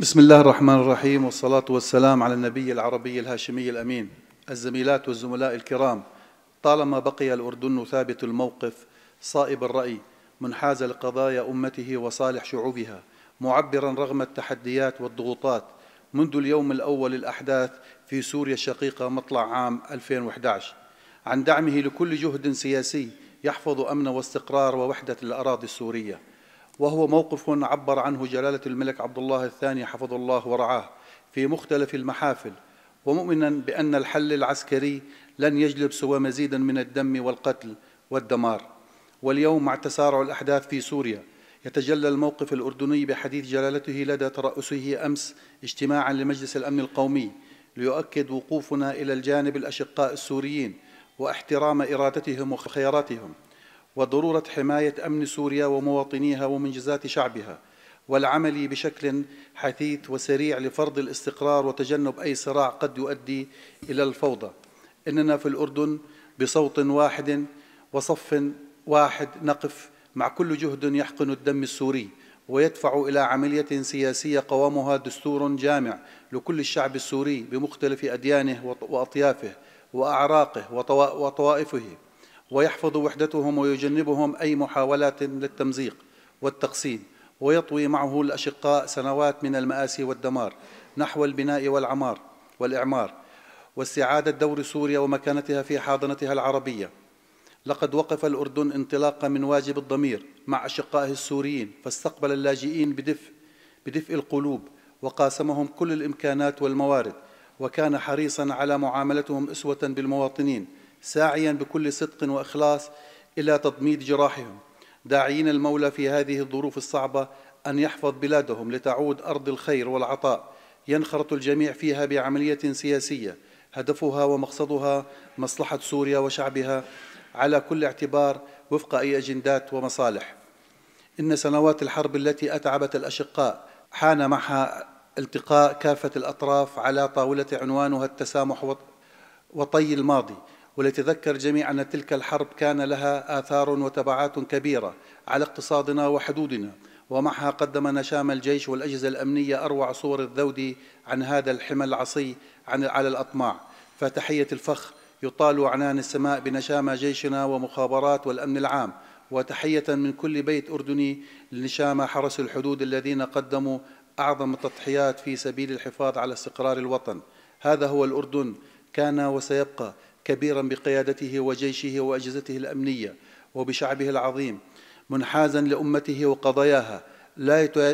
بسم الله الرحمن الرحيم والصلاة والسلام على النبي العربي الهاشمي الأمين الزميلات والزملاء الكرام طالما بقي الأردن ثابت الموقف صائب الرأي منحاز لقضايا أمته وصالح شعوبها معبرا رغم التحديات والضغوطات منذ اليوم الأول الأحداث في سوريا الشقيقة مطلع عام 2011 عن دعمه لكل جهد سياسي يحفظ أمن واستقرار ووحدة الأراضي السورية وهو موقف عبر عنه جلالة الملك عبد الله الثاني حفظه الله ورعاه في مختلف المحافل ومؤمنا بأن الحل العسكري لن يجلب سوى مزيدا من الدم والقتل والدمار واليوم مع تسارع الأحداث في سوريا يتجلى الموقف الأردني بحديث جلالته لدى ترأسه أمس اجتماعا لمجلس الأمن القومي ليؤكد وقوفنا إلى الجانب الأشقاء السوريين واحترام إرادتهم وخياراتهم وضرورة حماية أمن سوريا ومواطنيها ومنجزات شعبها والعمل بشكل حثيث وسريع لفرض الاستقرار وتجنب أي صراع قد يؤدي إلى الفوضى إننا في الأردن بصوت واحد وصف واحد نقف مع كل جهد يحقن الدم السوري ويدفع إلى عملية سياسية قوامها دستور جامع لكل الشعب السوري بمختلف أديانه وأطيافه وأعراقه وطوائفه ويحفظ وحدتهم ويجنبهم أي محاولات للتمزيق والتقسيم ويطوي معه الأشقاء سنوات من المآسي والدمار نحو البناء والعمار والإعمار واستعادة دور سوريا ومكانتها في حاضنتها العربية لقد وقف الأردن انطلاقا من واجب الضمير مع أشقائه السوريين فاستقبل اللاجئين بدفء بدفء القلوب وقاسمهم كل الإمكانات والموارد وكان حريصا على معاملتهم أسوة بالمواطنين ساعيا بكل صدق واخلاص الى تضميد جراحهم داعين المولى في هذه الظروف الصعبه ان يحفظ بلادهم لتعود ارض الخير والعطاء ينخرط الجميع فيها بعمليه سياسيه هدفها ومقصدها مصلحه سوريا وشعبها على كل اعتبار وفق اي اجندات ومصالح ان سنوات الحرب التي اتعبت الاشقاء حان معها التقاء كافه الاطراف على طاوله عنوانها التسامح وطي الماضي ولتذكر جميع أن تلك الحرب كان لها آثار وتبعات كبيرة على اقتصادنا وحدودنا ومعها قدم نشام الجيش والأجهزة الأمنية أروع صور الذود عن هذا الحمى العصي عن على الأطماع فتحية الفخ يطال عنان السماء بنشام جيشنا ومخابرات والأمن العام وتحية من كل بيت أردني لنشام حرس الحدود الذين قدموا أعظم التضحيات في سبيل الحفاظ على استقرار الوطن هذا هو الأردن كان وسيبقى كبيرا بقيادته وجيشه واجهزته الامنيه وبشعبه العظيم منحازا لامته وقضاياها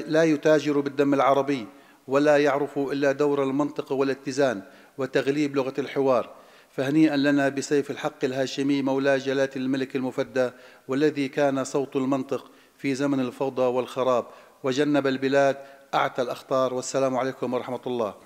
لا يتاجر بالدم العربي ولا يعرف الا دور المنطق والاتزان وتغليب لغه الحوار فهنيئا لنا بسيف الحق الهاشمي مولاه جلاله الملك المفدى والذي كان صوت المنطق في زمن الفوضى والخراب وجنب البلاد اعتى الاخطار والسلام عليكم ورحمه الله